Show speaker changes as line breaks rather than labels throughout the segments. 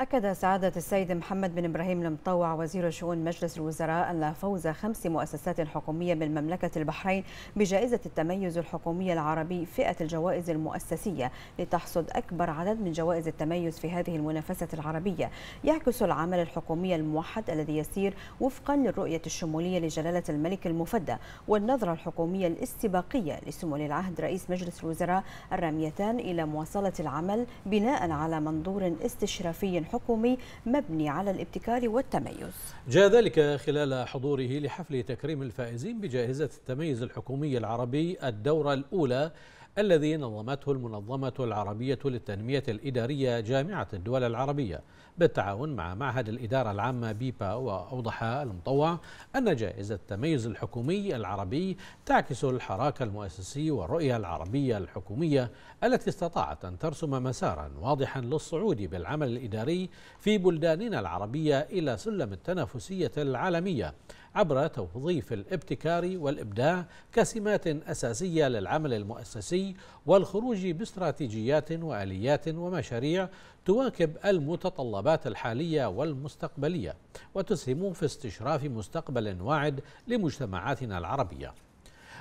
أكد سعادة السيد محمد بن إبراهيم المطوع وزير شؤون مجلس الوزراء أن فوز خمس مؤسسات حكومية من مملكة البحرين بجائزة التميز الحكومي العربي فئة الجوائز المؤسسية لتحصد أكبر عدد من جوائز التميز في هذه المنافسة العربية يعكس العمل الحكومي الموحد الذي يسير وفقا للرؤية الشمولية لجلالة الملك المفدى والنظرة الحكومية الاستباقية لسمو العهد رئيس مجلس الوزراء الراميتان إلى مواصلة العمل بناء على منظور استشرافي حكومي مبني على الابتكار والتميز
جاء ذلك خلال حضوره لحفل تكريم الفائزين بجائزة التميز الحكومي العربي الدورة الأولى الذي نظمته المنظمة العربية للتنمية الإدارية جامعة الدول العربية بالتعاون مع معهد الإدارة العامة بيبا وأوضح المطوع أن جائزة التميز الحكومي العربي تعكس الحراك المؤسسي والرؤية العربية الحكومية التي استطاعت أن ترسم مسارا واضحا للصعود بالعمل الإداري في بلداننا العربية إلى سلم التنافسية العالمية عبر توظيف الابتكار والإبداع كسمات أساسية للعمل المؤسسي والخروج باستراتيجيات وآليات ومشاريع تواكب المتطلبات الحالية والمستقبلية وتسهم في استشراف مستقبل واعد لمجتمعاتنا العربية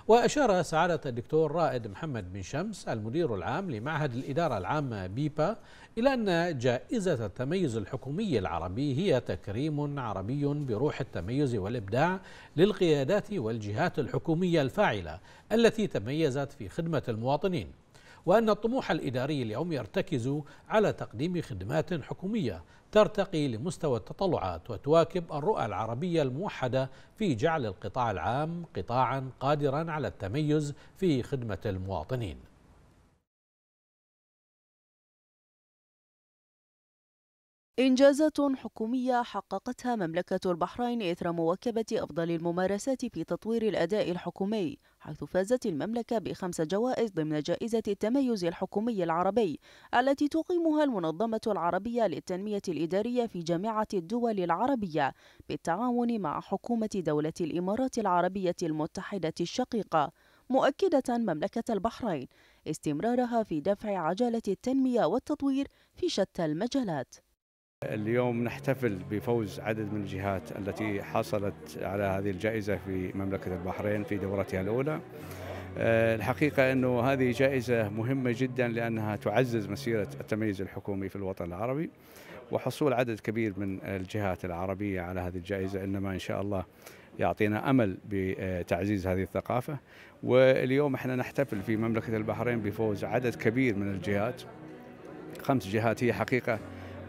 وأشار سعادة الدكتور رائد محمد بن شمس المدير العام لمعهد الإدارة العامة بيبا إلى أن جائزة التميز الحكومي العربي هي تكريم عربي بروح التميز والإبداع للقيادات والجهات الحكومية الفاعلة التي تميزت في خدمة المواطنين وأن الطموح الإداري اليوم يرتكز على تقديم خدمات حكومية ترتقي لمستوى التطلعات وتواكب الرؤى العربية الموحدة في جعل القطاع العام قطاعا قادرا على التميز في خدمة المواطنين
إنجازات حكومية حققتها مملكة البحرين إثر مواكبة أفضل الممارسات في تطوير الأداء الحكومي حيث فازت المملكة بخمس جوائز ضمن جائزة التميز الحكومي العربي التي تقيمها المنظمة العربية للتنمية الإدارية في جامعة الدول العربية بالتعاون مع حكومة دولة الإمارات العربية المتحدة الشقيقة مؤكدة مملكة البحرين استمرارها في دفع عجلة التنمية والتطوير في شتى المجالات
اليوم نحتفل بفوز عدد من الجهات التي حصلت على هذه الجائزة في مملكة البحرين في دورتها الأولى آه، الحقيقة أنه هذه جائزة مهمة جدا لأنها تعزز مسيرة التميز الحكومي في الوطن العربي وحصول عدد كبير من الجهات العربية على هذه الجائزة إنما إن شاء الله يعطينا أمل بتعزيز هذه الثقافة واليوم احنا نحتفل في مملكة البحرين بفوز عدد كبير من الجهات خمس جهات هي حقيقة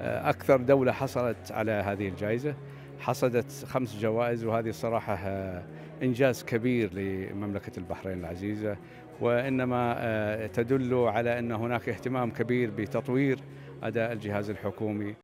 آه، أكثر دولة حصلت على هذه الجائزة حصدت خمس جوائز وهذه صراحة آه، إنجاز كبير لمملكة البحرين العزيزة وإنما آه، تدل على أن هناك اهتمام كبير بتطوير أداء الجهاز الحكومي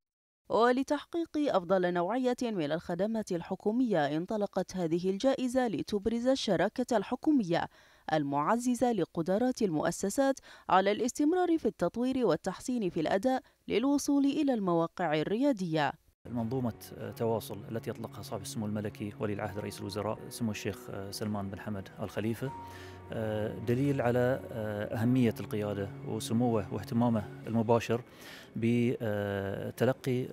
ولتحقيق أفضل نوعية من الخدمات الحكومية انطلقت هذه الجائزة لتبرز الشراكة الحكومية المعززة لقدرات المؤسسات على الاستمرار في التطوير والتحسين في الأداء للوصول إلى المواقع الريادية
منظومة تواصل التي أطلقها صاحب السمو الملكي ولي العهد رئيس الوزراء سمو الشيخ آه، سلمان بن حمد الخليفة آه، دليل على آه، أهمية القيادة وسموه واهتمامه المباشر بتلقي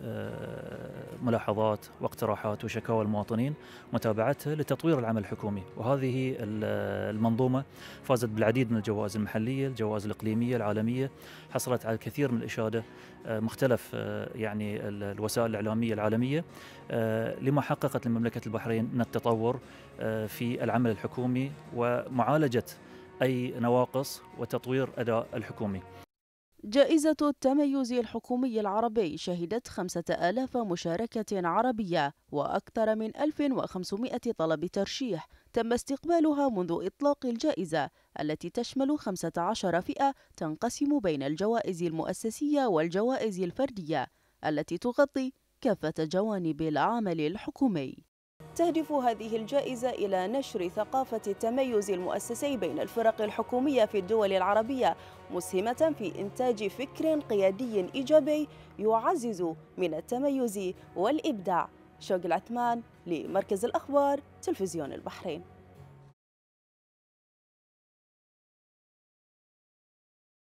ملاحظات واقتراحات وشكاوى المواطنين متابعتها لتطوير العمل الحكومي وهذه المنظومة فازت بالعديد من الجوائز المحلية الجوائز الإقليمية العالمية حصلت على الكثير من الإشادة مختلف يعني الوسائل الإعلامية الإسلامية العالمية آه، لما حققت المملكة البحرين من التطور آه، في العمل الحكومي ومعالجة أي نواقص وتطوير أداء الحكومي
جائزة التميز الحكومي العربي شهدت 5000 مشاركة عربية وأكثر من 1500 طلب ترشيح تم استقبالها منذ إطلاق الجائزة التي تشمل 15 فئة تنقسم بين الجوائز المؤسسية والجوائز الفردية التي تغطي كافة جوانب العمل الحكومي تهدف هذه الجائزة إلى نشر ثقافة التميز المؤسسي بين الفرق الحكومية في الدول العربية مسهمة في إنتاج فكر قيادي إيجابي يعزز من التميز والإبداع شوق العثمان لمركز الأخبار تلفزيون البحرين